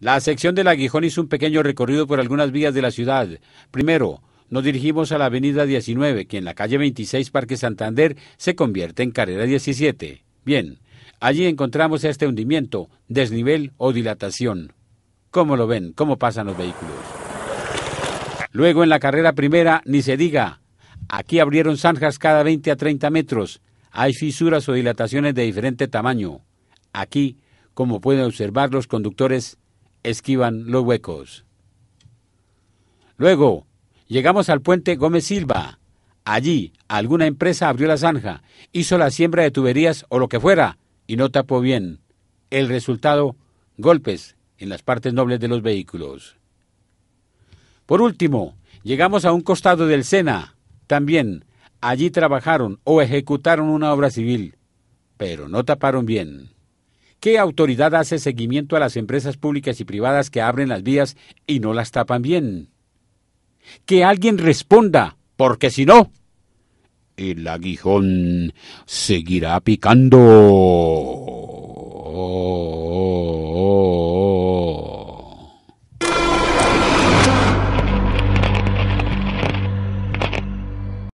La sección del Aguijón hizo un pequeño recorrido por algunas vías de la ciudad. Primero, nos dirigimos a la avenida 19, que en la calle 26 Parque Santander se convierte en carrera 17. Bien, allí encontramos este hundimiento, desnivel o dilatación. ¿Cómo lo ven? ¿Cómo pasan los vehículos? Luego en la carrera primera, ni se diga. Aquí abrieron zanjas cada 20 a 30 metros. Hay fisuras o dilataciones de diferente tamaño. Aquí, como pueden observar los conductores, esquivan los huecos. Luego, llegamos al puente Gómez Silva. Allí, alguna empresa abrió la zanja, hizo la siembra de tuberías o lo que fuera, y no tapó bien. El resultado, golpes en las partes nobles de los vehículos. Por último, llegamos a un costado del Sena. También, allí trabajaron o ejecutaron una obra civil, pero no taparon bien. ¿Qué autoridad hace seguimiento a las empresas públicas y privadas que abren las vías y no las tapan bien? Que alguien responda, porque si no, el aguijón seguirá picando.